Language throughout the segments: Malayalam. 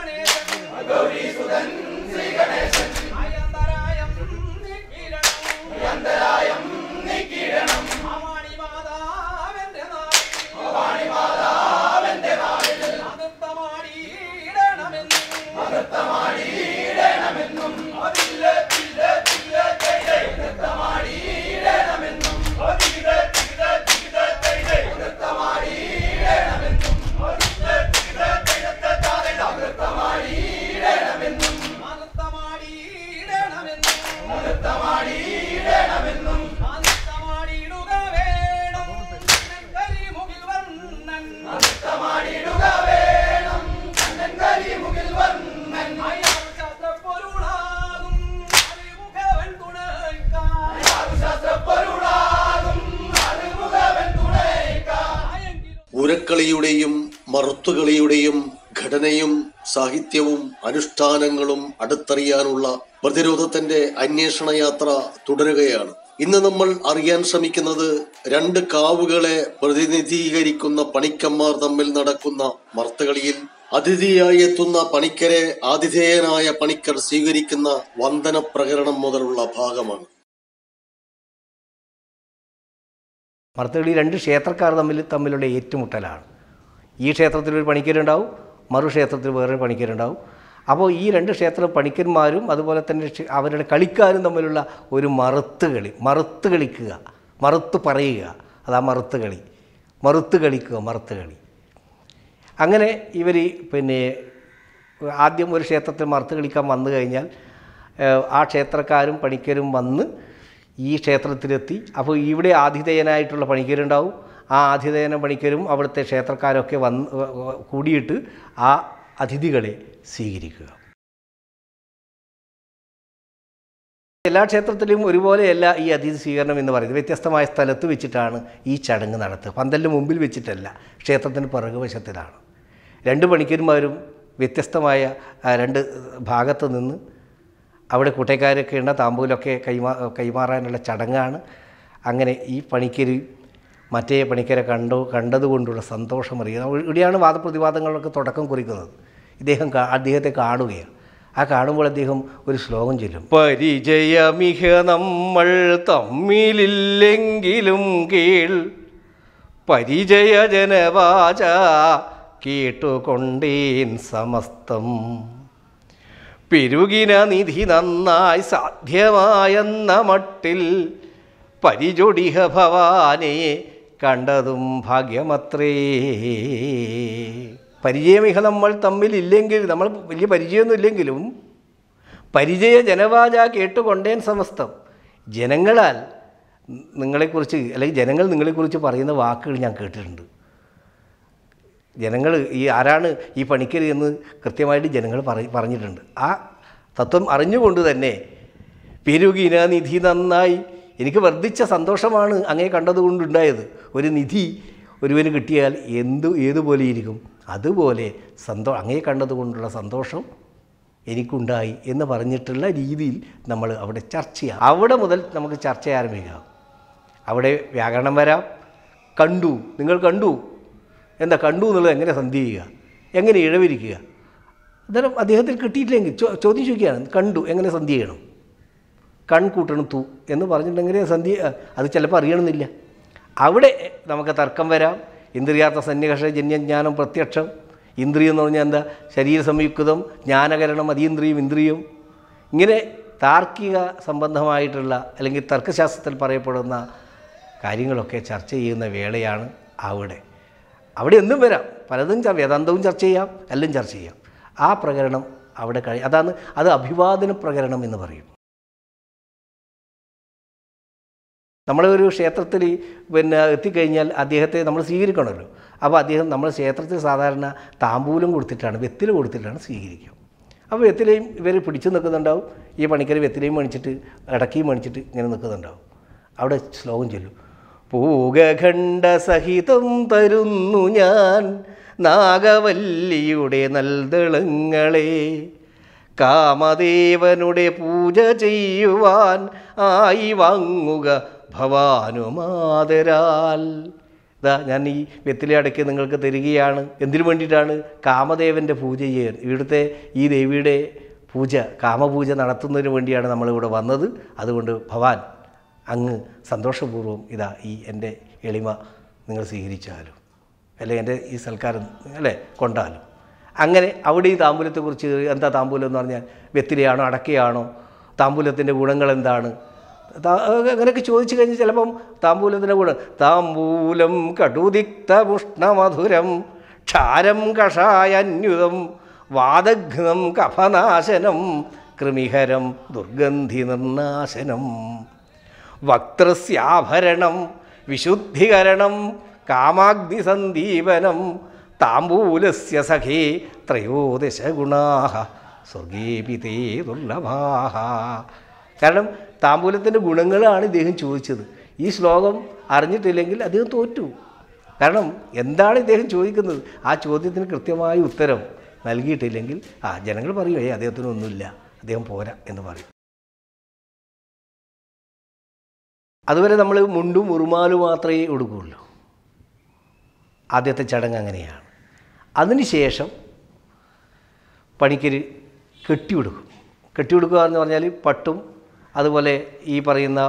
கணேசன் கௌரி சுதன் ஸ்ரீ கணேசன் കഥകളിയുടെയും മറുത്തുകളിയുടെയും ഘടനയും സാഹിത്യവും അനുഷ്ഠാനങ്ങളും അടുത്തറിയാനുള്ള പ്രതിരോധത്തിന്റെ അന്വേഷണ യാത്ര തുടരുകയാണ് ഇന്ന് നമ്മൾ അറിയാൻ ശ്രമിക്കുന്നത് രണ്ട് കാവുകളെ പ്രതിനിധീകരിക്കുന്ന പണിക്കന്മാർ തമ്മിൽ നടക്കുന്ന മർത്തകളിയിൽ അതിഥിയായി എത്തുന്ന പണിക്കരെ ആതിഥേയനായ പണിക്കർ സ്വീകരിക്കുന്ന വന്ദന പ്രകരണം മുതലുള്ള ഭാഗമാണ് മറുത്തടി രണ്ട് ക്ഷേത്രക്കാർ തമ്മിൽ തമ്മിലുള്ള ഏറ്റുമുട്ടലാണ് ഈ ക്ഷേത്രത്തിൽ ഒരു പണിക്കരുണ്ടാവും മറു ക്ഷേത്രത്തിൽ വേറെ പണിക്കരുണ്ടാവും അപ്പോൾ ഈ രണ്ട് ക്ഷേത്ര പണിക്കന്മാരും അതുപോലെ തന്നെ അവരുടെ കളിക്കാരും തമ്മിലുള്ള ഒരു മറുത്ത് കളി മറുത്ത് കളിക്കുക മറുത്ത് പറയുക അതാ മറുത്ത് കളി മറുത്ത് കളിക്കുക മറുത്ത് കളി അങ്ങനെ ഇവർ പിന്നെ ആദ്യം ഒരു ക്ഷേത്രത്തിൽ മറുത്ത് കളിക്കാൻ വന്നു കഴിഞ്ഞാൽ ആ ക്ഷേത്രക്കാരും പണിക്കരും വന്ന് ഈ ക്ഷേത്രത്തിലെത്തി അപ്പോൾ ഇവിടെ ആതിഥേയനായിട്ടുള്ള പണിക്കരുണ്ടാവും ആ ആതിഥേയന പണിക്കരും അവിടുത്തെ ക്ഷേത്രക്കാരൊക്കെ വന്ന് കൂടിയിട്ട് ആ അതിഥികളെ സ്വീകരിക്കുക എല്ലാ ക്ഷേത്രത്തിലും ഒരുപോലെയല്ല ഈ അതിഥി സ്വീകരണം എന്ന് പറയുന്നത് വ്യത്യസ്തമായ സ്ഥലത്ത് വെച്ചിട്ടാണ് ഈ ചടങ്ങ് നടത്തുക പന്തലിന് മുമ്പിൽ വെച്ചിട്ടല്ല ക്ഷേത്രത്തിന് പിറകുവശത്തിലാണ് രണ്ട് പണിക്കന്മാരും വ്യത്യസ്തമായ രണ്ട് ഭാഗത്ത് നിന്ന് അവിടെ കൂട്ടക്കാരൊക്കെ ഉണ്ട് താമ്പൂലൊക്കെ കൈമാ കൈമാറാനുള്ള ചടങ്ങാണ് അങ്ങനെ ഈ പണിക്കർ മറ്റേ പണിക്കരെ കണ്ടു കണ്ടതുകൊണ്ടുള്ള സന്തോഷം അറിയുന്നത് ഇവിടെയാണ് വാദപ്രതിവാദങ്ങളൊക്കെ തുടക്കം കുറിക്കുന്നത് ഇദ്ദേഹം അദ്ദേഹത്തെ കാണുകയാണ് ആ കാണുമ്പോൾ അദ്ദേഹം ഒരു ശ്ലോകം ചൊല്ലും പരിചയമിഹ നമ്മൾ തമ്മിലില്ലെങ്കിലും പരിചയ ജനവാച കേട്ടുകൊണ്ടേൻ സമസ്തം പെരുകിന നിധി നന്നായി സാധ്യമായെന്ന മട്ടിൽ പരിചൊടിഹ ഭവാനെ കണ്ടതും ഭാഗ്യമത്രേ പരിചയമിഹ നമ്മൾ തമ്മിലില്ലെങ്കിൽ നമ്മൾ വലിയ പരിചയമൊന്നും ഇല്ലെങ്കിലും പരിചയ ജനവാച കേട്ടുകൊണ്ടേൻ സമസ്തം ജനങ്ങളാൽ നിങ്ങളെക്കുറിച്ച് അല്ലെങ്കിൽ ജനങ്ങൾ നിങ്ങളെക്കുറിച്ച് പറയുന്ന വാക്കുകൾ ഞാൻ കേട്ടിട്ടുണ്ട് ജനങ്ങൾ ഈ ആരാണ് ഈ പണിക്കർ എന്ന് കൃത്യമായിട്ട് ജനങ്ങൾ പറഞ്ഞിട്ടുണ്ട് ആ തത്വം അറിഞ്ഞുകൊണ്ട് തന്നെ പേരുകീന നിധി നന്നായി എനിക്ക് വർദ്ധിച്ച സന്തോഷമാണ് അങ്ങേ കണ്ടതുകൊണ്ടുണ്ടായത് ഒരു നിധി ഒരുവന് കിട്ടിയാൽ എന്തു ഏതുപോലെ ഇരിക്കും അതുപോലെ സന്തോ അങ്ങേ കണ്ടതുകൊണ്ടുള്ള സന്തോഷം എനിക്കുണ്ടായി എന്ന് പറഞ്ഞിട്ടുള്ള രീതിയിൽ നമ്മൾ അവിടെ ചർച്ച ചെയ്യാം അവിടെ മുതൽ നമുക്ക് ചർച്ച ആരംഭിക്കാം അവിടെ വ്യാകരണം വരാം കണ്ടു നിങ്ങൾ കണ്ടു എന്താ കണ്ടു എന്നുള്ളത് എങ്ങനെ സന്ധി ചെയ്യുക എങ്ങനെ ഇഴവിരിക്കുക അന്നേരം അദ്ദേഹത്തിന് കിട്ടിയിട്ടില്ലെങ്കിൽ ചോദ്യം ചോദിക്കുകയാണ് കണ്ടു എങ്ങനെ സന്ധി ചെയ്യണം കൺകൂട്ടണം തൂ എന്ന് പറഞ്ഞിട്ടുണ്ടെങ്കിൽ സന്ധി അത് ചിലപ്പോൾ അറിയണമെന്നില്ല അവിടെ നമുക്ക് തർക്കം വരാം ഇന്ദ്രിയാർത്ഥ സന്നികർഷ ജന്യജ്ഞാനം പ്രത്യക്ഷം ഇന്ദ്രിയം എന്ന് പറഞ്ഞാൽ എന്താ ശരീര സംയുക്തം ജ്ഞാനകരണം അതീന്ദ്രിയം ഇന്ദ്രിയം ഇങ്ങനെ താർക്കിക സംബന്ധമായിട്ടുള്ള അല്ലെങ്കിൽ തർക്കശാസ്ത്രത്തിൽ പറയപ്പെടുന്ന കാര്യങ്ങളൊക്കെ ചർച്ച ചെയ്യുന്ന വേളയാണ് അവിടെ അവിടെ ഒന്നും വരാം പലതും വേദാന്തവും ചർച്ച ചെയ്യാം എല്ലാം ചർച്ച ചെയ്യാം ആ പ്രകരണം അവിടെ കഴി അതാണ് അത് അഭിവാദന പ്രകരണം എന്ന് പറയും നമ്മളെ ഒരു ക്ഷേത്രത്തിൽ പിന്നെ എത്തിക്കഴിഞ്ഞാൽ അദ്ദേഹത്തെ നമ്മൾ സ്വീകരിക്കണമല്ലോ അപ്പോൾ അദ്ദേഹം നമ്മൾ ക്ഷേത്രത്തിൽ സാധാരണ താമ്പൂലം കൊടുത്തിട്ടാണ് വെത്തിൽ കൊടുത്തിട്ടാണ് സ്വീകരിക്കുക അപ്പോൾ വെത്തിലെയും ഇവർ പിടിച്ചു നിൽക്കുന്നുണ്ടാവും ഈ പണിക്കർ വെത്തിലെയും മേടിച്ചിട്ട് ഇടക്കിയും മേടിച്ചിട്ട് ഇങ്ങനെ നിൽക്കുന്നുണ്ടാവും അവിടെ ശ്ലോകം ചൊല്ലും പൂകഖണ്ഡസഹിതം തരുന്നു ഞാൻ നാഗവല്ലിയുടെ നൽതളങ്ങളെ കാമദേവനുടെ പൂജ ചെയ്യുവാൻ ആയി വാങ്ങുക ഭവാനുമാതരാൽ ഇതാ ഞാൻ ഈ വെത്തിലെ അടയ്ക്ക് നിങ്ങൾക്ക് തരികയാണ് എന്തിനു വേണ്ടിയിട്ടാണ് കാമദേവൻ്റെ പൂജ ചെയ്യാൻ ഇവിടുത്തെ ഈ ദേവിയുടെ പൂജ കാമപൂജ നടത്തുന്നതിന് വേണ്ടിയാണ് നമ്മളിവിടെ വന്നത് അതുകൊണ്ട് ഭവാൻ അങ്ങ് സന്തോഷപൂർവ്വം ഇതാ ഈ എൻ്റെ എളിമ നിങ്ങൾ സ്വീകരിച്ചാലും അല്ലെങ്കിൽ എൻ്റെ ഈ സൽക്കാരം അല്ലേ കൊണ്ടാലും അങ്ങനെ അവിടെ ഈ താമ്പൂലത്തെക്കുറിച്ച് എന്താ താമ്പൂലം എന്ന് പറഞ്ഞാൽ വെത്തിലയാണോ അടക്കയാണോ താമ്പൂലത്തിൻ്റെ ഗുണങ്ങൾ എന്താണ് അങ്ങനെയൊക്കെ ചോദിച്ചു കഴിഞ്ഞാൽ ചിലപ്പം താമ്പൂലത്തിൻ്റെ ഗുണം താമ്പൂലം കടുതിക്ത ഉഷ്ണമധുരം ക്ഷാരം കഷായന്യുതം വാദഘ്നം കഫനാശനം കൃമിഹരം ദുർഗന്ധി നിർനാശനം വക്തൃസ്യാഭരണം വിശുദ്ധികരണം കാമാഗ്നിസന്ദീപനം താമ്പൂലസ്യ സഖേ ത്രയോദശ ഗുണാഹ സ്വർഗീപിതേ ദുർലഭാഹ കാരണം താമ്പൂലത്തിൻ്റെ ഗുണങ്ങളാണ് ഇദ്ദേഹം ചോദിച്ചത് ഈ ശ്ലോകം അറിഞ്ഞിട്ടില്ലെങ്കിൽ അദ്ദേഹം തോറ്റു കാരണം എന്താണ് ഇദ്ദേഹം ചോദിക്കുന്നത് ആ ചോദ്യത്തിന് കൃത്യമായ ഉത്തരം നൽകിയിട്ടില്ലെങ്കിൽ ആ ജനങ്ങൾ പറയും ഏ അദ്ദേഹത്തിനൊന്നുമില്ല അദ്ദേഹം പോരാ എന്ന് പറയും അതുവരെ നമ്മൾ മുണ്ടും ഉറുമാലും മാത്രമേ ഉടുക്കുകയുള്ളൂ ആദ്യത്തെ ചടങ്ങ് അങ്ങനെയാണ് അതിനുശേഷം പണിക്കർ കെട്ടി കെട്ടിയെടുക്കുക എന്ന് പറഞ്ഞാൽ പട്ടും അതുപോലെ ഈ പറയുന്ന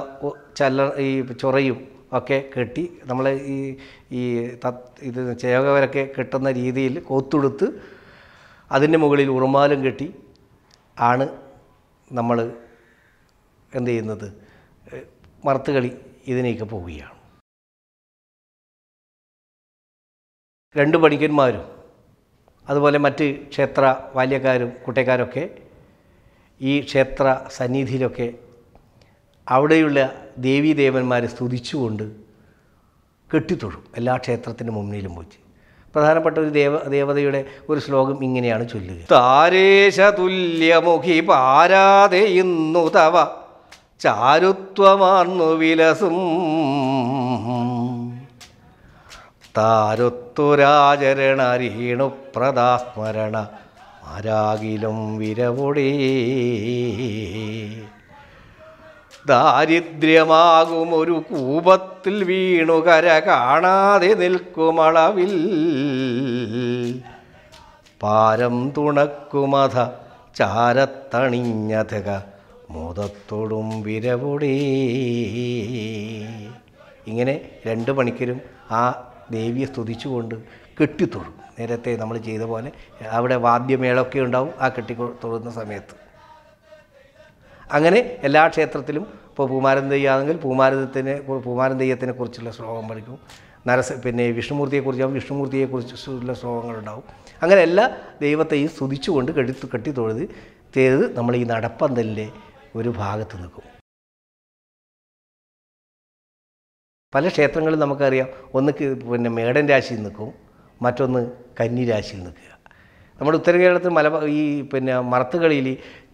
ചല്ല ഈ ചൊറയും ഒക്കെ കെട്ടി നമ്മൾ ഈ ഈ തത് ഇത് ചേകവരൊക്കെ കെട്ടുന്ന രീതിയിൽ കൊത്തുടുത്ത് അതിൻ്റെ മുകളിൽ ഉറുമാലും കെട്ടി ആണ് നമ്മൾ എന്ത് ചെയ്യുന്നത് മറത്തുകളി ഇതിനെയൊക്കെ പോവുകയാണ് രണ്ട് പണിക്കന്മാരും അതുപോലെ മറ്റ് ക്ഷേത്ര ബാല്യക്കാരും കുട്ടേക്കാരൊക്കെ ഈ ക്ഷേത്ര സന്നിധിയിലൊക്കെ അവിടെയുള്ള ദേവീദേവന്മാരെ സ്തുതിച്ചുകൊണ്ട് കെട്ടിത്തൊഴും എല്ലാ ക്ഷേത്രത്തിൻ്റെ മുന്നിലും പോയി പ്രധാനപ്പെട്ട ഒരു ദേവ ദേവതയുടെ ഒരു ശ്ലോകം ഇങ്ങനെയാണ് ചൊല്ലുക താരേശതുല്യമുഖി പാരാതെ ഇന്നു തവ ചാരുത്വമാർന്നു വിലസും താരുത്തുരാചരണ പ്രദാസ്മരണ ആരാകിലും വിരവുടി ദാരിദ്ര്യമാകുമൊരു ഒരു കൂപത്തിൽ വീണു കാണാതെ നിൽക്കുമളവിൽ പാരം തുണക്കുമധ ചാരത്തണിഞ്ഞതക മോദത്തോടും വിരവോടേ ഇങ്ങനെ രണ്ട് മണിക്കരും ആ ദേവിയെ സ്തുതിച്ചുകൊണ്ട് കെട്ടിത്തൊഴും നേരത്തെ നമ്മൾ ചെയ്ത പോലെ അവിടെ വാദ്യമേളൊക്കെ ഉണ്ടാവും ആ കെട്ടി തൊഴുന്ന സമയത്ത് അങ്ങനെ എല്ലാ ക്ഷേത്രത്തിലും ഇപ്പോൾ പൂമാരൻ തെയ്യാണെങ്കിൽ പൂമാരത്തിനെ പൂമാരൻ തെയ്യത്തിനെ കുറിച്ചുള്ള ശ്ലോകം പഠിക്കും നരസ പിന്നെ വിഷ്ണുമൂർത്തിയെക്കുറിച്ചാവും വിഷ്ണുമൂർത്തിയെക്കുറിച്ചുള്ള ശ്ലോകങ്ങളുണ്ടാവും അങ്ങനെ എല്ലാ ദൈവത്തെയും സ്തുതിച്ചുകൊണ്ട് കെട്ടി കെട്ടിത്തൊഴുത് ചെയ്ത് നമ്മൾ ഈ നടപ്പന്തലിലെ ഒരു ഭാഗത്ത് നിൽക്കും പല ക്ഷേത്രങ്ങളിൽ നമുക്കറിയാം ഒന്ന് പിന്നെ മേടൻ രാശിയിൽ നിൽക്കും മറ്റൊന്ന് കന്നി രാശിയിൽ നിൽക്കുക നമ്മുടെ ഉത്തര കേരളത്തിൽ മല ഈ പിന്നെ മറത്തുകളിൽ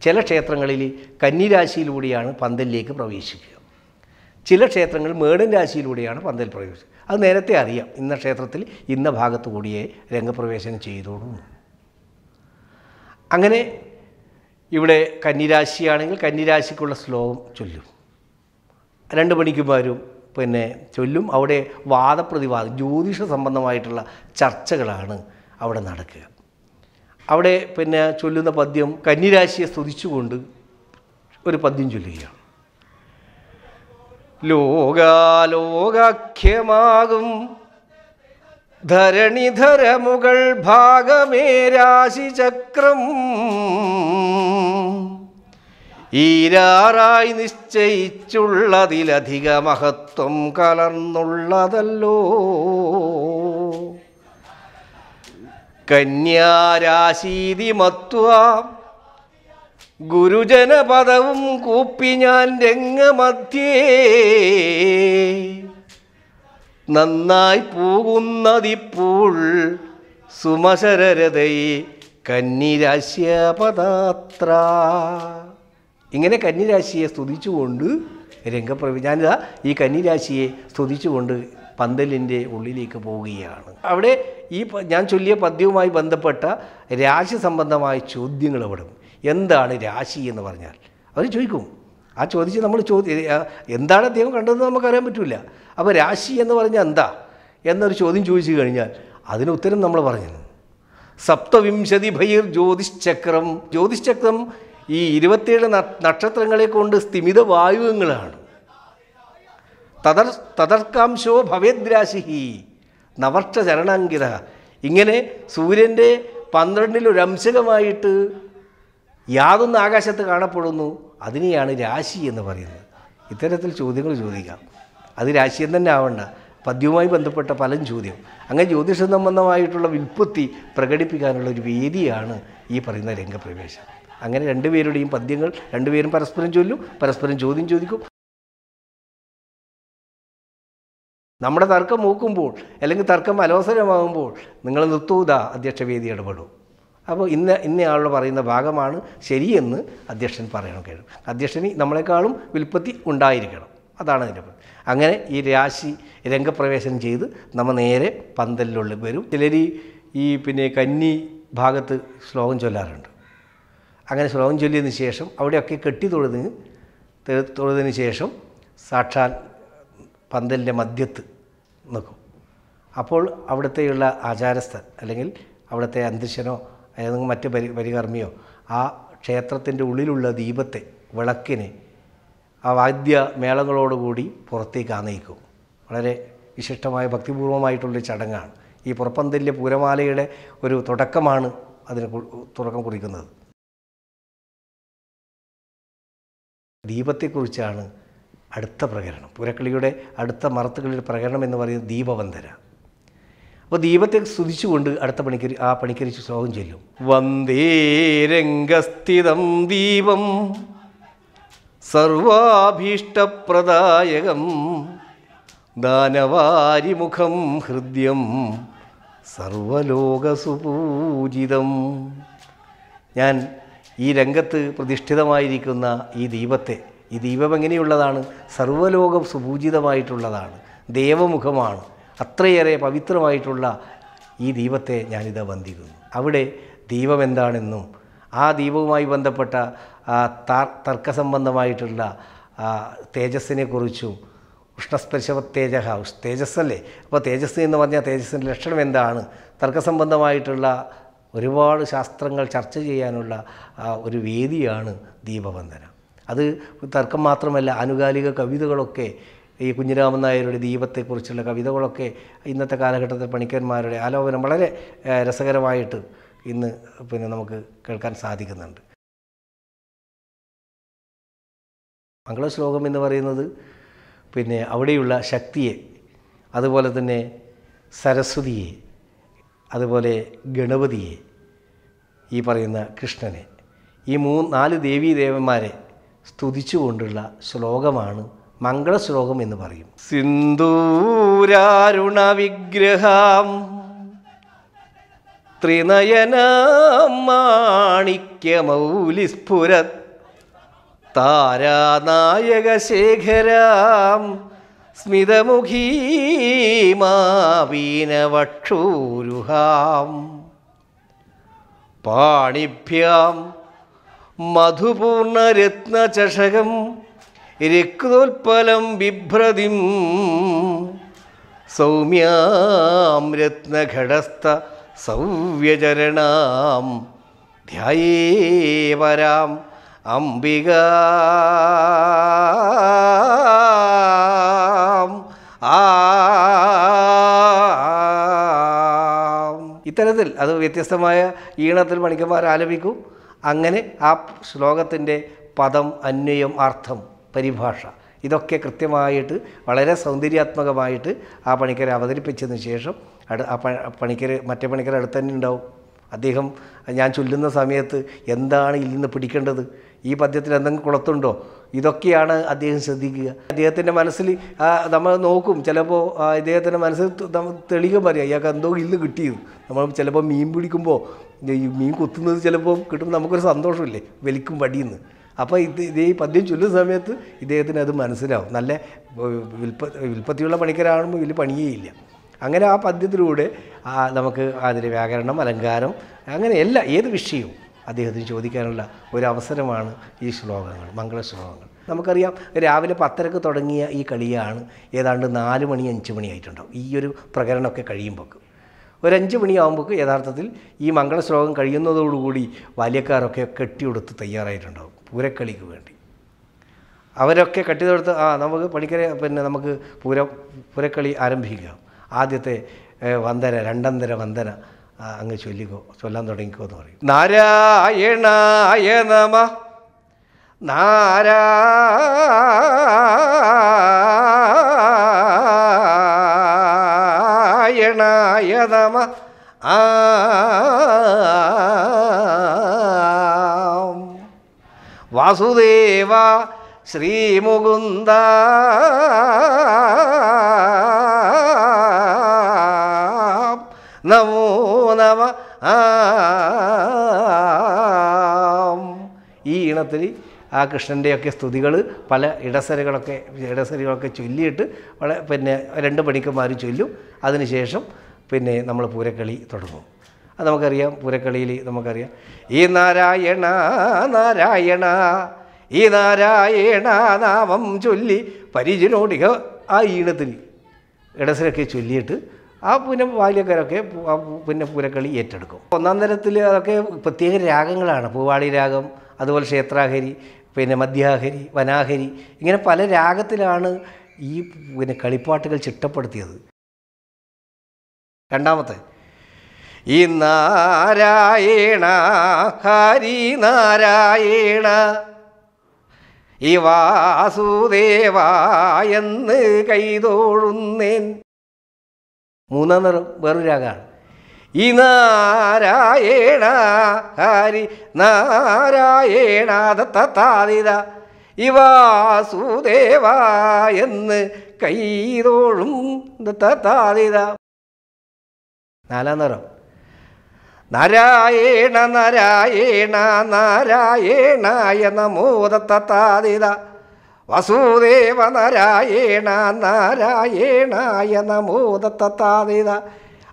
ചില ക്ഷേത്രങ്ങളിൽ കന്നി രാശിയിലൂടെയാണ് പന്തലിലേക്ക് പ്രവേശിക്കുക ചില ക്ഷേത്രങ്ങൾ മേടൻ രാശിയിലൂടെയാണ് പന്തൽ പ്രവേശിക്കുക അത് നേരത്തെ അറിയാം ഇന്ന ക്ഷേത്രത്തിൽ ഇന്ന ഭാഗത്തു കൂടിയേ രംഗപ്രവേശനം ചെയ്തോളൂ അങ്ങനെ ഇവിടെ കന്നിരാശിയാണെങ്കിൽ കന്നിരാശിക്കുള്ള ശ്ലോകം ചൊല്ലും രണ്ട് പണിക്കുമാരും പിന്നെ ചൊല്ലും അവിടെ വാദപ്രതിവാദം ജ്യോതിഷ സംബന്ധമായിട്ടുള്ള ചർച്ചകളാണ് അവിടെ നടക്കുക അവിടെ പിന്നെ ചൊല്ലുന്ന പദ്യം കന്നിരാശിയെ സ്തുതിച്ചുകൊണ്ട് ഒരു പദ്യം ചൊല്ലുകയാണ് ലോകാലോകാഖ്യമാകും ധരണിധരമുകൾ ഭാഗമേ രാശിചക്രം ഈരാറായി നിശ്ചയിച്ചുള്ളതിലധിക മഹത്വം കലർന്നുള്ളതല്ലോ കന്യാരാശീതി മത്വ ഗുരുജനപദവും കൂപ്പി ഞാൻ രംഗമധ്യേ നന്നായി പോകുന്നതിപ്പോൾ സുമശരരതൈ കന്നിരാശ്യപദാത്ര ഇങ്ങനെ കന്നിരാശിയെ സ്തുതിച്ചുകൊണ്ട് രംഗപ്രവി ഞാനിതാ ഈ കന്നിരാശിയെ സ്തുതിച്ചുകൊണ്ട് പന്തലിൻ്റെ ഉള്ളിലേക്ക് പോവുകയാണ് അവിടെ ഈ ഞാൻ ചൊല്ലിയ പദ്യവുമായി ബന്ധപ്പെട്ട രാശി സംബന്ധമായ ചോദ്യങ്ങൾ അവിടെ എന്താണ് രാശി എന്ന് പറഞ്ഞാൽ അവർ ചോദിക്കും ആ ചോദിച്ച് നമ്മൾ ചോദി എന്താണ് അദ്ദേഹം കണ്ടതെന്ന് നമുക്കറിയാൻ പറ്റില്ല അപ്പോൾ രാശി എന്ന് പറഞ്ഞാൽ എന്താ എന്നൊരു ചോദ്യം ചോദിച്ചു കഴിഞ്ഞാൽ അതിന് ഉത്തരം നമ്മൾ പറഞ്ഞു സപ്തവിംശതി ഭൈർ ജ്യോതിശ്ചക്രം ജ്യോതിശ്ചക്രം ഈ ഇരുപത്തിയേഴ് നക്ഷത്രങ്ങളെ കൊണ്ട് സ്ഥിമിത വായുവങ്ങളാണ് തതർ തതർക്കാംശോ ഭവേദ്രാശിഹി നവർഷ ചരണാങ്കിത ഇങ്ങനെ സൂര്യൻ്റെ പന്ത്രണ്ടിലൊരംശകമായിട്ട് യാതൊന്ന് ആകാശത്ത് കാണപ്പെടുന്നു അതിനെയാണ് രാശി എന്ന് പറയുന്നത് ഇത്തരത്തിൽ ചോദ്യങ്ങൾ ചോദിക്കാം അത് രാശിയം തന്നെ ആവണ്ട പദ്യവുമായി ബന്ധപ്പെട്ട പലം ചോദ്യം അങ്ങനെ ജ്യോതിഷ സംബന്ധമായിട്ടുള്ള വിൽപ്പത്തി പ്രകടിപ്പിക്കാനുള്ള ഒരു വേദിയാണ് ഈ പറയുന്ന രംഗപ്രവേശം അങ്ങനെ രണ്ടുപേരുടെയും പദ്യങ്ങൾ രണ്ടുപേരും പരസ്പരം ചൊല്ലും പരസ്പരം ചോദ്യം ചോദിക്കും നമ്മുടെ തർക്കം നോക്കുമ്പോൾ അല്ലെങ്കിൽ തർക്കം അലോസരമാകുമ്പോൾ നിങ്ങൾ നിർത്തൂതാ അധ്യക്ഷ വേദി ഇടപെടും അപ്പോൾ ഇന്ന ആളുകൾ പറയുന്ന ഭാഗമാണ് ശരിയെന്ന് അധ്യക്ഷൻ പറയണം കഴിയും അധ്യക്ഷന് നമ്മളെക്കാളും വിൽപ്പത്തി ഉണ്ടായിരിക്കണം അതാണ് അതിൻ്റെ അങ്ങനെ ഈ രാശി രംഗപ്രവേശനം ചെയ്ത് നമ്മൾ നേരെ പന്തലിലുള്ളിൽ വരും ചിലർ ഈ പിന്നെ കന്നി ഭാഗത്ത് ശ്ലോകം ചൊല്ലാറുണ്ട് അങ്ങനെ ശ്ലോകം ചൊല്ലിയതിന് ശേഷം അവിടെയൊക്കെ കെട്ടി തൊഴുതിന് തൊഴുതിന് ശേഷം സാക്ഷാൽ പന്തലിൻ്റെ മധ്യത്ത് നിൽക്കും അപ്പോൾ അവിടുത്തെയുള്ള ആചാരസ്ഥൻ അല്ലെങ്കിൽ അവിടുത്തെ അന്തരീക്ഷനോ അല്ലെങ്കിൽ മറ്റ് പരി പരികർമ്മിയോ ആ ക്ഷേത്രത്തിൻ്റെ ഉള്ളിലുള്ള ദീപത്തെ വിളക്കിനെ ആ വാദ്യ മേളങ്ങളോടുകൂടി പുറത്തേക്ക് ആനയിക്കും വളരെ വിശിഷ്ടമായ ഭക്തിപൂർവമായിട്ടുള്ള ചടങ്ങാണ് ഈ പുറപ്പന്തല്യ പൂരമാലയുടെ ഒരു തുടക്കമാണ് അതിന് തുടക്കം കുറിക്കുന്നത് ദീപത്തെക്കുറിച്ചാണ് അടുത്ത പ്രകരണം പൂരക്കളിയുടെ അടുത്ത മറത്തുകളിൽ പ്രകരണം എന്ന് പറയുന്നത് ദീപവന്തര അപ്പോൾ ദീപത്തെ സ്തുതിച്ചുകൊണ്ട് അടുത്ത പണിക്കരി ആ പണിക്കരി ശ്ലോകം ചെല്ലും വന്ദേ രംഗസ്ഥിതം ദീപം സർവാഭീഷ്ടപ്രദായകം ദാനവാരിമുഖം ഹൃദ്യം സർവലോകസുപൂജിതം ഞാൻ ഈ രംഗത്ത് പ്രതിഷ്ഠിതമായിരിക്കുന്ന ഈ ദീപത്തെ ഈ ദീപം എങ്ങനെയുള്ളതാണ് സർവലോകം സുപൂജിതമായിട്ടുള്ളതാണ് ദേവമുഖമാണ് അത്രയേറെ പവിത്രമായിട്ടുള്ള ഈ ദീപത്തെ ഞാനിത് വന്ദിക്കുന്നു അവിടെ ദീപം എന്താണെന്നും ആ ദീപവുമായി ബന്ധപ്പെട്ട തർക്കസംബന്ധമായിട്ടുള്ള തേജസ്സിനെ കുറിച്ചും ഉഷ്ണസ്പർശവ തേജ തേജസ്സല്ലേ അപ്പോൾ തേജസ് എന്ന് പറഞ്ഞാൽ തേജസ്സിൻ്റെ ലക്ഷണം എന്താണ് തർക്കസംബന്ധമായിട്ടുള്ള ഒരുപാട് ശാസ്ത്രങ്ങൾ ചർച്ച ചെയ്യാനുള്ള ഒരു വേദിയാണ് ദീപവന്ദന അത് തർക്കം മാത്രമല്ല ആനുകാലിക കവിതകളൊക്കെ ഈ കുഞ്ഞിരാമൻ നായരുടെ ദീപത്തെക്കുറിച്ചുള്ള കവിതകളൊക്കെ ഇന്നത്തെ കാലഘട്ടത്തിൽ പണിക്കന്മാരുടെ ആലോചനം വളരെ രസകരമായിട്ട് ഇന്ന് പിന്നെ നമുക്ക് കേൾക്കാൻ സാധിക്കുന്നുണ്ട് മംഗളശ്ലോകം എന്ന് പറയുന്നത് പിന്നെ അവിടെയുള്ള ശക്തിയെ അതുപോലെ തന്നെ സരസ്വതിയെ അതുപോലെ ഗണപതിയെ ഈ പറയുന്ന കൃഷ്ണനെ ഈ മൂന്ന് നാല് ദേവീദേവന്മാരെ സ്തുതിച്ചുകൊണ്ടുള്ള ശ്ലോകമാണ് മംഗളശ്ലോകം എന്ന് പറയും സിന്ദൂരാരുണ വിഗ്രഹം ത്രിനയന താരാനായക താരാനായകശേഖരാം സ്മിതമുഖീമാവീനവക്ഷൂരുഹാം പാണിഭ്യാം മധുപൂർണരത്നചഷകം രക്തോൽപ്പലം ബിഭ്രതിം സൗമ്യാം രത്നഘടസ്ഥ സൗവ്യചരണാം ധ്യയേവരാം അംബിക ആ ഇത്തരത്തിൽ അത് വ്യത്യസ്തമായ ഈണത്തിൽ മണിക്കന്മാർ ആലപിക്കും അങ്ങനെ ആ ശ്ലോകത്തിൻ്റെ പദം അന്വയം അർത്ഥം പരിഭാഷ ഇതൊക്കെ കൃത്യമായിട്ട് വളരെ സൗന്ദര്യാത്മകമായിട്ട് ആ പണിക്കരെ അവതരിപ്പിച്ചതിന് ശേഷം അടു ആ പണിക്കർ മറ്റേ പണിക്കർ അടുത്ത് തന്നെ ഉണ്ടാവും അദ്ദേഹം ഞാൻ ചൊല്ലുന്ന സമയത്ത് എന്താണ് ഇതിൽ നിന്ന് പിടിക്കേണ്ടത് ഈ പദ്യത്തിൽ എന്തെങ്കിലും കുളത്തുണ്ടോ ഇതൊക്കെയാണ് അദ്ദേഹം ശ്രദ്ധിക്കുക അദ്ദേഹത്തിൻ്റെ മനസ്സിൽ നമ്മൾ നോക്കും ചിലപ്പോൾ ഇദ്ദേഹത്തിൻ്റെ മനസ്സിൽ തെളിയിക്കാൻ പറയാം ഇയാൾക്ക് എന്തോ ഇന്ന് കിട്ടിയത് നമ്മൾ ചിലപ്പോൾ മീൻ പിടിക്കുമ്പോൾ ഈ മീൻ കുത്തുന്നത് ചിലപ്പോൾ കിട്ടുമ്പോൾ നമുക്കൊരു സന്തോഷമില്ലേ വലിക്കും വടിയിൽ നിന്ന് അപ്പോൾ ഇത് ഇത് ഈ പദ്യം ചൊല്ലുന്ന സമയത്ത് ഇദ്ദേഹത്തിന് അത് മനസ്സിലാവും നല്ല വിൽപ്പ വിൽപ്പത്തിയുള്ള പണിക്കരാകുമ്പോൾ ഇതിൽ പണിയേയില്ല അങ്ങനെ ആ പദ്യത്തിലൂടെ നമുക്ക് അതിൻ്റെ വ്യാകരണം അലങ്കാരം അങ്ങനെ എല്ലാ ഏത് വിഷയവും അദ്ദേഹത്തിന് ചോദിക്കാനുള്ള ഒരു അവസരമാണ് ഈ ശ്ലോകങ്ങൾ മംഗളശ്ലോകങ്ങൾ നമുക്കറിയാം രാവിലെ പത്തരക്ക് തുടങ്ങിയ ഈ കളിയാണ് ഏതാണ്ട് നാല് മണി അഞ്ച് മണിയായിട്ടുണ്ടാവും ഈ ഒരു പ്രകരണമൊക്കെ കഴിയുമ്പോൾ ഒരു അഞ്ച് മണിയാകുമ്പോൾ യഥാർത്ഥത്തിൽ ഈ മംഗളശ്ലോകം കഴിയുന്നതോടുകൂടി ബാല്യക്കാരൊക്കെ കെട്ടിയെടുത്ത് തയ്യാറായിട്ടുണ്ടാവും പൂരക്കളിക്ക് വേണ്ടി അവരൊക്കെ തൊടുത്ത് ആ നമുക്ക് പണിക്കരെ പിന്നെ നമുക്ക് പൂര പൂരക്കളി ആരംഭിക്കാം ആദ്യത്തെ വന്ദന രണ്ടന്തര വന്ദന അങ്ങ് ചൊല്ലിക്കോ ചൊല്ലാൻ തുടങ്ങിക്കോ എന്ന് പറയും നാരായണായ നമ നാരായണായ നമ ആ വാസുദേവ ശ്രീമുകുന്ദ നമോ നമ ഈ ഈണത്തിൽ ആ കൃഷ്ണൻ്റെയൊക്കെ സ്തുതികൾ പല ഇടസരകളൊക്കെ ഇടസരികളൊക്കെ ചൊല്ലിയിട്ട് പിന്നെ രണ്ട് പണിക്കന്മാർ ചൊല്ലും അതിനുശേഷം പിന്നെ നമ്മൾ പൂരക്കളി തുടങ്ങും അത് നമുക്കറിയാം പൂരക്കളിയിൽ നമുക്കറിയാം ഈ നാരായണ നാരായണ ഈ നാരായണ നാമം ചൊല്ലി പരിചനോടിക ആ ഈണത്തിൽ ഇടസിലൊക്കെ ചൊല്ലിയിട്ട് ആ പിന്നെ ബാല്യക്കാരൊക്കെ പിന്നെ പൂരക്കളി ഏറ്റെടുക്കും ഒന്നാം തരത്തിൽ അതൊക്കെ പ്രത്യേക രാഗങ്ങളാണ് പൂവാളി രാഗം അതുപോലെ ക്ഷേത്രാഹരി പിന്നെ മധ്യാഹരി വനാഹരി ഇങ്ങനെ പല രാഗത്തിലാണ് ഈ പിന്നെ കളിപ്പാട്ടുകൾ ചിട്ടപ്പെടുത്തിയത് രണ്ടാമത്തെ ഈ നാരായണ ഹരി നാരായണ ഈ എന്ന് കൈതോഴുന്നേൻ മൂന്നാം നിറം വേറൊരു രാഗമാണ് ഈ നാരായണ ഹരി നാരായണ ദത്താതിത ഈ എന്ന് കൈതോഴും ദത്താതിത നാലാം നിറം നാരായണ നാരായണ നാരായണായ നമോദത്താതിത വസുദേവ നാരായണ നാരായണായ നമോദത്താതിത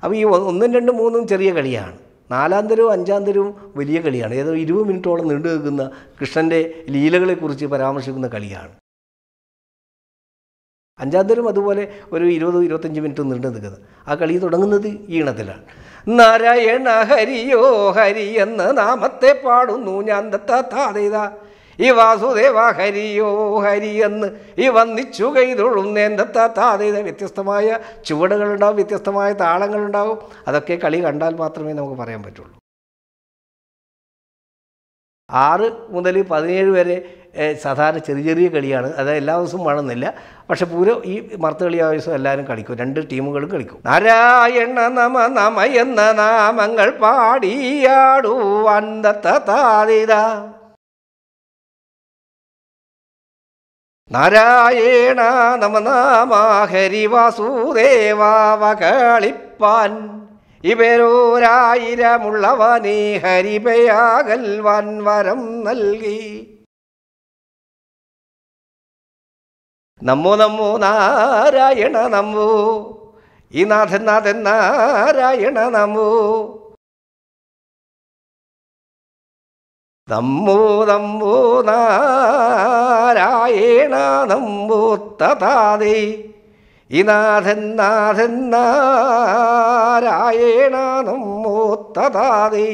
അപ്പോൾ ഈ ഒന്നും രണ്ടും മൂന്നും ചെറിയ കളിയാണ് നാലാം തരവും അഞ്ചാം തരവും വലിയ കളിയാണ് ഏതോ ഇരുപത് മിനിറ്റോളം നീണ്ടു നിൽക്കുന്ന കൃഷ്ണൻ്റെ ലീലകളെക്കുറിച്ച് പരാമർശിക്കുന്ന കളിയാണ് അഞ്ചാം തരം അതുപോലെ ഒരു ഇരുപത് ഇരുപത്തഞ്ച് മിനിറ്റ് നീണ്ടു നിൽക്കുന്നത് ആ കളി തുടങ്ങുന്നത് ഈണത്തിലാണ് നാരായണ ഹരിയോ ഹരി എന്ന നാമത്തെ പാടുന്നു ഞാൻ ദത്താതാതീത ഈ വാസുദേവ ഹരിയോ ഹരി എന്ന് ഈ വന്നിച്ചു കൈതൊഴുന്നേൻ ദത്താതാതീത വ്യത്യസ്തമായ ചുവടുകളുണ്ടാവും വ്യത്യസ്തമായ താളങ്ങളുണ്ടാവും അതൊക്കെ കളി കണ്ടാൽ മാത്രമേ നമുക്ക് പറയാൻ പറ്റുള്ളൂ ആറ് മുതൽ പതിനേഴ് വരെ സാധാരണ ചെറിയ ചെറിയ കളിയാണ് അതായത് എല്ലാ ദിവസവും വേണമെന്നില്ല പക്ഷെ പൂരം ഈ മർത്തകളി ആ ദിവസം എല്ലാവരും കളിക്കും രണ്ട് ടീമുകളും കളിക്കും നാരായണ നമ നമ എന്ന നാമങ്ങൾ പാടിയാടൂ നാരായണ നമ നാമ ഹരിവാസുദേവാവകളിപ്പാൻ ഇവരോരായിരമുള്ളവനേ ഹരിപയാകൽ വൻ വരം നൽകി നമ്മോ നമ്മോ നാരായണ നമ്മോ ഈ നാഥൻ നാഥൻ നാരായണ നമ്മോ നമ്മോ നമ്മോ നാരായണ നമ്മോ തഥാതേ ഈ നാഥൻ നാഥൻ നാരായണ നമ്മോ തഥാതേ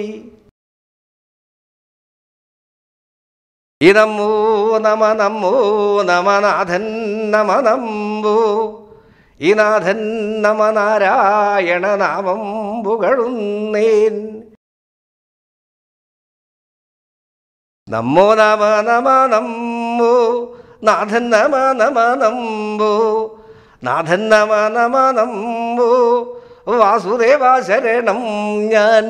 ഇതമ്മൂ നമ നമ്മൂ നമനാഥൻ നമ നമ്പൂ ഈ നമ നാരായണ നാമം പുകഴുന്നേൻ നമ്മോ നമ നമ നമ്മോ നാഥൻ നമ നമ നമ്പോ നാഥൻ നമ നമ നമ്പോ വാസുദേവാശരണം ഞാൻ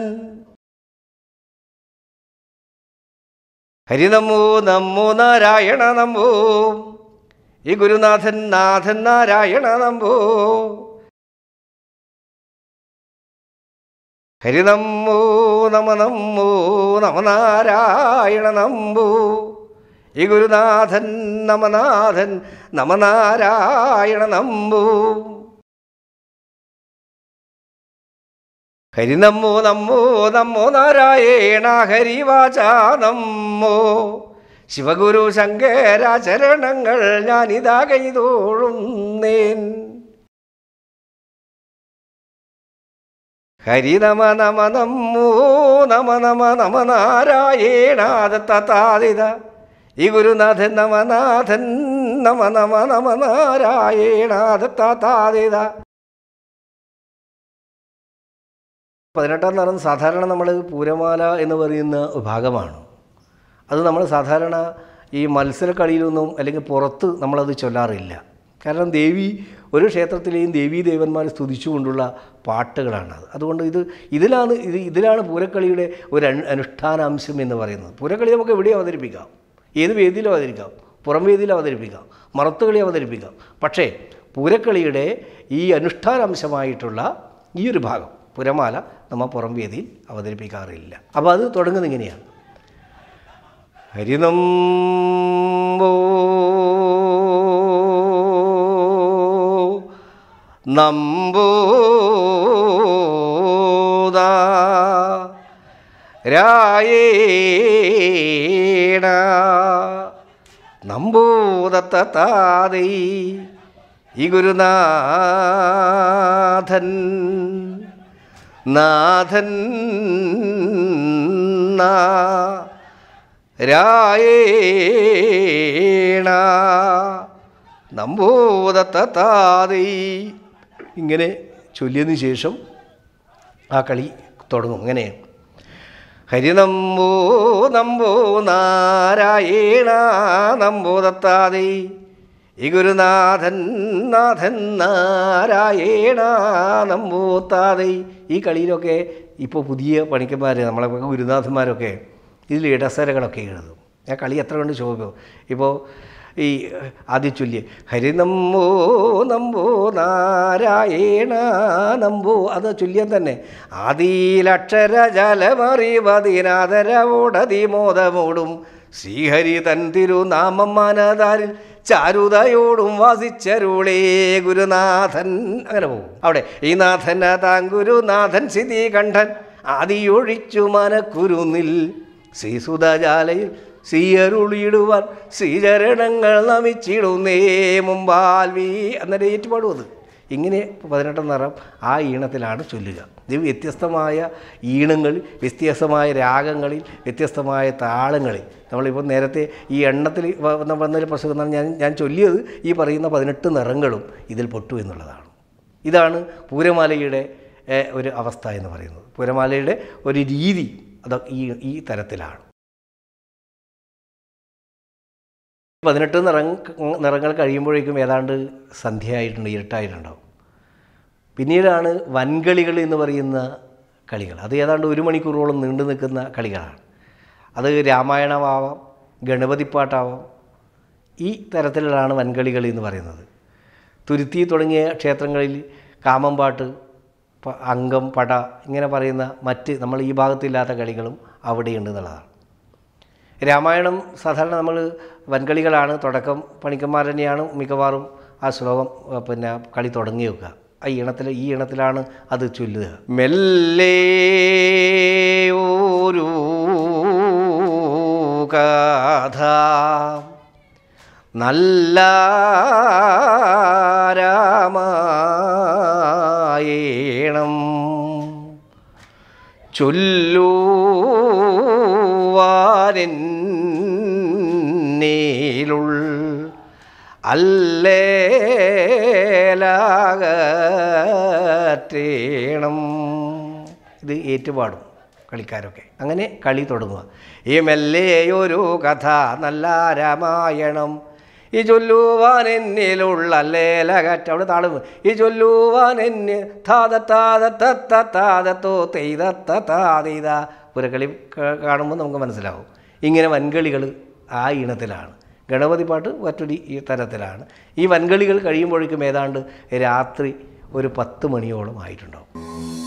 ഹരി നമോ നമോ നാരായണ നമ്പോ ഈ ഗുരുനാഥൻ നാഥൻ നാരായണ നമ്പോ ഹരി നമ നമോ നമ നാരായണ ഈ ഗുരുനാഥൻ നമനാഥൻ നമനാരായണ നമ്പൂ ഹരി നമ്മോ നമ്മോ നമ്മോ നാരായണ ഹരിവാച നമ്മോ ശിവഗുരു ശങ്കരാചരണങ്ങൾ ഞാനിതാ കൈതോളുന്നേൻ ഹരി നമ നമ നമ്മോ നമ നമ നമ നാരായണാദത്താതിത ഈ ഗുരുനാഥൻ നമനാഥൻ നമ നമ നമ നാരായണാദത്താതിത പതിനെട്ടാം നാളം സാധാരണ നമ്മൾ പൂരമാല എന്ന് പറയുന്ന ഭാഗമാണ് അത് നമ്മൾ സാധാരണ ഈ മത്സരക്കളിയിലൊന്നും അല്ലെങ്കിൽ പുറത്ത് നമ്മളത് ചൊല്ലാറില്ല കാരണം ദേവി ഒരു ക്ഷേത്രത്തിലെയും ദേവീ ദേവന്മാരെ സ്തുതിച്ചുകൊണ്ടുള്ള പാട്ടുകളാണത് അതുകൊണ്ട് ഇത് ഇതിലാണ് ഇത് ഇതിലാണ് പൂരക്കളിയുടെ ഒരു അനുഷ്ഠാനാംശം എന്ന് പറയുന്നത് പൂരക്കളി നമുക്ക് എവിടെ അവതരിപ്പിക്കാം ഏത് വേദിയിലും അവതരിപ്പിക്കാം പുറം വേദിയിൽ അവതരിപ്പിക്കാം മറത്തുകളി അവതരിപ്പിക്കാം പക്ഷേ പൂരക്കളിയുടെ ഈ അനുഷ്ഠാനാംശമായിട്ടുള്ള ഈ ഒരു ഭാഗം പുരമാല നമ്മൾ പുറം വേദിയിൽ അവതരിപ്പിക്കാറില്ല അപ്പോൾ അത് തുടങ്ങുന്നത് ഇങ്ങനെയാണ് ഹരിനം നമ്പൂത രായേണ നമ്പൂതത്താതൈ ഈ ഗുരുനാഥൻ നാഥൻ രായേണ നമ്പോദത്താതൈ ഇങ്ങനെ ചൊല്ലിയതിനു ശേഷം ആ കളി തുടങ്ങും അങ്ങനെ ഹരിനമ്പോ നമ്പൂ നാരായണ നമ്പോദത്താതെ ഈ ഗുരുനാഥൻ നാഥൻ നാരായണ നമ്പോത്താതെ ഈ കളിയിലൊക്കെ ഇപ്പോൾ പുതിയ പണിക്കന്മാർ നമ്മളെ ഗുരുനാഥന്മാരൊക്കെ ഇതിൽ ഇടസരകളൊക്കെ എഴുതും ആ കളി എത്ര കണ്ട് ചോദിക്കും ഇപ്പോൾ ഈ ആദ്യച്ചൊല്ല് ഹരി നമ്പോ നമ്പോ നാരായണ നമ്പോ അത് ചൊല്ലിയാൻ തന്നെ ആദിയിലക്ഷര ജലമറിവതിനാദരവോടതി മോദമോടും ശ്രീഹരി തൻ തിരുനാമം മനതാരിൽ ചാരുതയോടും വാസിച്ചരുളേ ഗുരുനാഥൻ അങ്ങനെ പോകും അവിടെ ഈ നാഥൻ താൻ ഗുരുനാഥൻ സ്ഥിതി കണ്ഠൻ ആദിയൊഴിച്ചു മനക്കുരുന്നിൽ ശ്രീസുതജാലയിൽ സീയരുളിയിടുവാൻ ശ്രീചരണങ്ങൾ നമിച്ചിടുന്നേ മുമ്പാൽ വീ എന്നിട്ട് ഏറ്റുപാടും അത് ഇങ്ങനെ ആ ഈണത്തിലാണ് ചൊല്ലുക വ്യത്യസ്തമായ ഈണങ്ങളിൽ വ്യത്യസ്തമായ രാഗങ്ങളിൽ വ്യത്യസ്തമായ താളങ്ങളിൽ നമ്മളിപ്പോൾ നേരത്തെ ഈ എണ്ണത്തിൽ വന്നൊരു പ്രശ്നം ഞാൻ ഞാൻ ചൊല്ലിയത് ഈ പറയുന്ന പതിനെട്ട് നിറങ്ങളും ഇതിൽ പൊട്ടു എന്നുള്ളതാണ് ഇതാണ് പൂരമാലയുടെ ഒരു അവസ്ഥ എന്ന് പറയുന്നത് പൂരമാലയുടെ ഒരു രീതി അത് ഈ ഈ തരത്തിലാണ് പതിനെട്ട് നിറ നിറങ്ങൾ കഴിയുമ്പോഴേക്കും ഏതാണ്ട് സന്ധ്യയായിട്ടുണ്ട് ഇരട്ടായിട്ടുണ്ടാവും പിന്നീടാണ് വൻകളികൾ എന്ന് പറയുന്ന കളികൾ അത് ഏതാണ്ട് ഒരു മണിക്കൂറോളം നീണ്ടു നിൽക്കുന്ന കളികളാണ് അത് രാമായണമാവാം ഗണപതിപ്പാട്ടാവാം ഈ തരത്തിലുള്ളതാണ് വൻകളികൾ എന്ന് പറയുന്നത് തുരുത്തി തുടങ്ങിയ ക്ഷേത്രങ്ങളിൽ കാമംപാട്ട് അംഗം പട ഇങ്ങനെ പറയുന്ന മറ്റ് നമ്മൾ ഈ ഭാഗത്തില്ലാത്ത കളികളും അവിടെയുണ്ട് എന്നുള്ളതാണ് രാമായണം സാധാരണ നമ്മൾ വൻകളികളാണ് തുടക്കം പണിക്കന്മാർ തന്നെയാണ് മിക്കവാറും ആ ശ്ലോകം പിന്നെ കളി തുടങ്ങി വെക്കുക ഈ ഇണത്തിൽ ഈ ഇണത്തിലാണ് അത് ചൊല്ലുക മെല്ലേരു കഥ നല്ല രാമായേണം ചൊല്ലുവാനെന്നേലുൾ അല്ലേ മേലാകേണം ഇത് ഏറ്റുപാടും കളിക്കാരൊക്കെ അങ്ങനെ കളി തുടങ്ങുക ഈ മെല്ലേയൊരു കഥ നല്ല രാമായണം ഈ ചൊല്ലുവാൻ എന്നിലുള്ള ലേലകറ്റ അവിടെ താളും ഈ ചൊല്ലുവാൻ എന്നി താത താത തത്ത താതത്തോ തെയ്ത താതീത പുരക്കളി കാണുമ്പോൾ നമുക്ക് മനസ്സിലാവും ഇങ്ങനെ വൻകളികൾ ആ ഇനത്തിലാണ് ഗണപതി പാട്ട് മറ്റൊരു ഈ തരത്തിലാണ് ഈ വൻകളികൾ കഴിയുമ്പോഴേക്കും ഏതാണ്ട് രാത്രി ഒരു പത്ത് മണിയോളം ആയിട്ടുണ്ടാവും